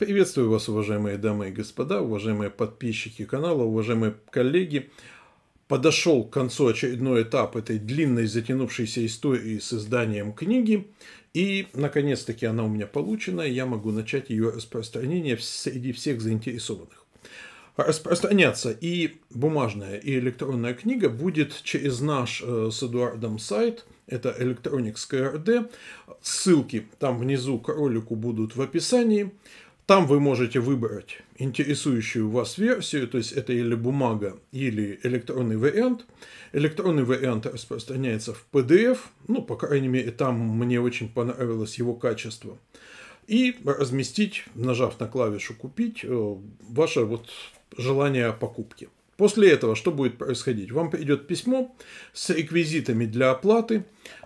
Приветствую вас, уважаемые дамы и господа, уважаемые подписчики канала, уважаемые коллеги. Подошел к концу очередной этап этой длинной затянувшейся истории с изданием книги. И, наконец-таки, она у меня получена, и я могу начать ее распространение среди всех заинтересованных. Распространяться и бумажная, и электронная книга будет через наш э, с Эдуардом сайт – это Electronics КРД. Ссылки там внизу к ролику будут в описании. Там вы можете выбрать интересующую вас версию, то есть это или бумага, или электронный вариант. Электронный вариант распространяется в PDF, ну, по крайней мере, там мне очень понравилось его качество. И разместить, нажав на клавишу «Купить», э, ваше вот желание о покупке. После этого что будет происходить? Вам идет письмо с реквизитами для оплаты, э,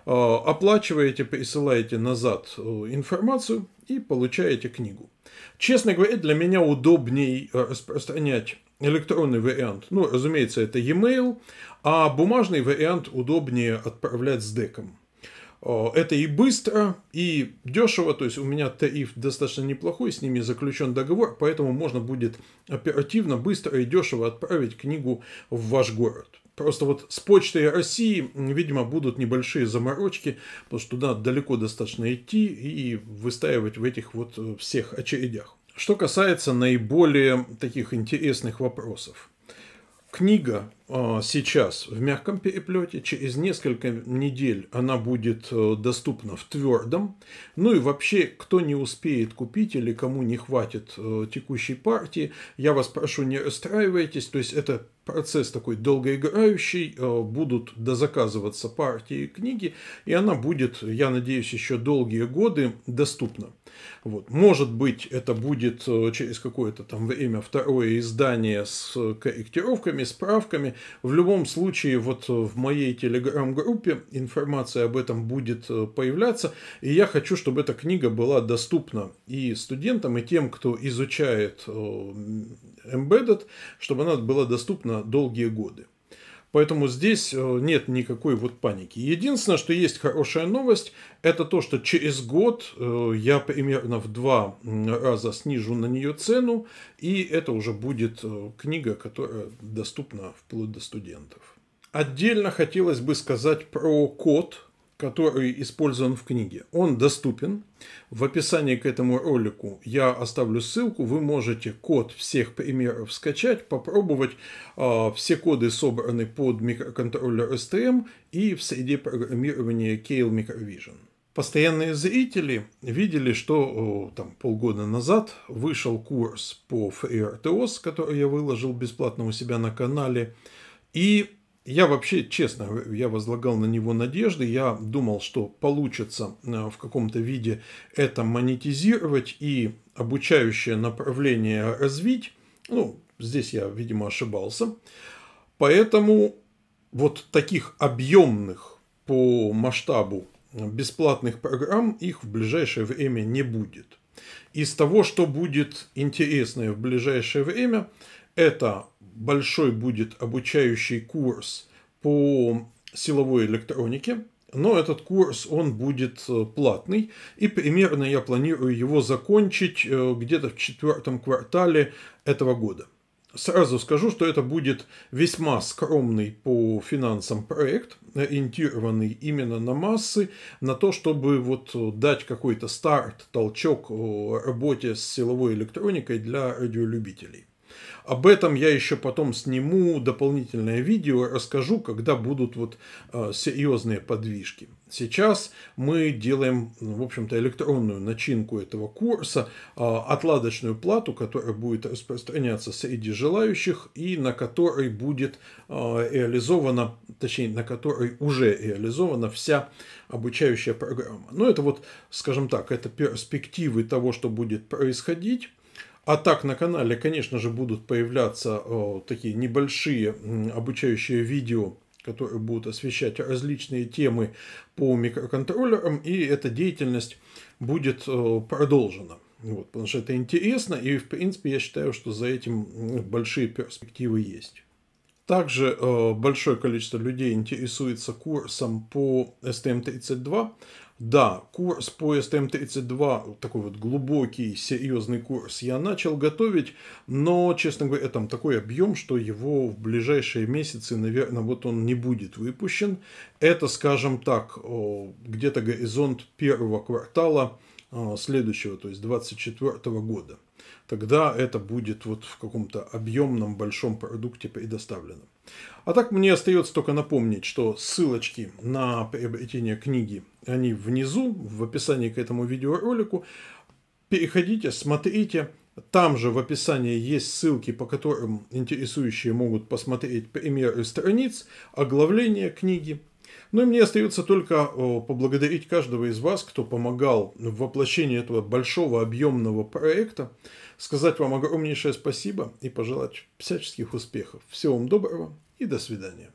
оплачиваете, присылаете назад э, информацию и получаете книгу. Честно говоря, для меня удобнее э, распространять электронный вариант. Ну, разумеется, это e-mail, а бумажный вариант удобнее отправлять с деком. Э, это и быстро, и дешево, то есть у меня тариф достаточно неплохой, с ними заключен договор, поэтому можно будет оперативно, быстро и дешево отправить книгу в ваш город. Просто вот с почтой России, видимо, будут небольшие заморочки, потому что туда далеко достаточно идти и выстаивать в этих вот э, всех очередях. Что касается наиболее таких интересных вопросов книга а, сейчас в мягком переплете, через несколько недель она будет э, доступна в твердом. Ну и вообще, кто не успеет купить или кому не хватит э, текущей партии, я вас прошу, не расстраивайтесь, то есть это процесс такой долгоиграющий, э, будут дозаказываться партии книги, и она будет, я надеюсь, еще долгие годы доступна. Вот. Может быть, это будет э, через какое-то там время второе издание с э, корректировками, справками. В любом случае, вот э, в моей телеграм-группе информация об этом будет появляться. И я хочу, чтобы эта книга была доступна и студентам, и тем, кто изучает Embedded, чтобы она была доступна долгие годы. Поэтому здесь э, нет никакой вот паники. Единственное, что есть хорошая новость, это то, что через год э, я примерно в два раза снижу на нее цену, и это уже будет э, книга, которая доступна вплоть до студентов. Отдельно хотелось бы сказать про код, который использован в книге. Он доступен. В описании к этому ролику я оставлю ссылку. Вы можете код всех примеров скачать, попробовать. А, все коды собраны под микроконтроллер STM и в среде программирования Kale Microvision. Постоянные зрители видели, что там полгода назад вышел курс по FreeRTOS, который я выложил бесплатно у себя на канале. И я вообще, честно, я возлагал на него надежды, я думал, что получится э, в каком-то виде это монетизировать и обучающее направление развить. Ну, здесь я, видимо, ошибался. Поэтому вот таких объемных по масштабу бесплатных программ их в ближайшее время не будет. Из того, что будет интересное в ближайшее время, это большой будет обучающий курс по силовой электронике. Но этот курс, он будет э, платный, и примерно я планирую его закончить э, где-то в четвертом квартале этого года. Сразу скажу, что это будет весьма скромный по финансам проект, ориентированный именно на массы, на то, чтобы вот э, дать какой-то старт, толчок работе с силовой электроникой для радиолюбителей. Об этом я еще потом сниму дополнительное видео, расскажу, когда будут вот э, серьезные подвижки. Сейчас мы делаем, ну, в общем-то, электронную начинку этого курса, э, отладочную плату, которая будет распространяться среди желающих и на которой будет э, реализована, точнее, на которой уже реализована вся обучающая программа. Но ну, это вот, скажем так, это перспективы того, что будет происходить. А так на канале, конечно же, будут появляться э, такие небольшие э, обучающие видео, которые будут освещать различные темы по микроконтроллерам, и эта деятельность будет э, продолжена. Вот, потому что это интересно, и в принципе я считаю, что за этим большие перспективы есть. Также э, большое количество людей интересуется курсом по STM32, да, курс по СТМ-32, эм такой вот глубокий, серьезный курс я начал готовить, но, честно говоря, там такой объем, что его в ближайшие месяцы, наверное, вот он не будет выпущен. Это, скажем так, где-то горизонт первого квартала а, следующего, то есть 2024 года тогда это будет вот в каком-то объемном большом продукте предоставлено. А так мне остается только напомнить, что ссылочки на приобретение книги, они внизу, в описании к этому видеоролику. Переходите, смотрите. Там же в описании есть ссылки, по которым интересующие могут посмотреть примеры страниц, оглавление книги, ну и мне остается только э, поблагодарить каждого из вас, кто помогал в воплощении этого большого объемного проекта, сказать вам огромнейшее спасибо и пожелать всяческих успехов. Всего вам доброго и до свидания.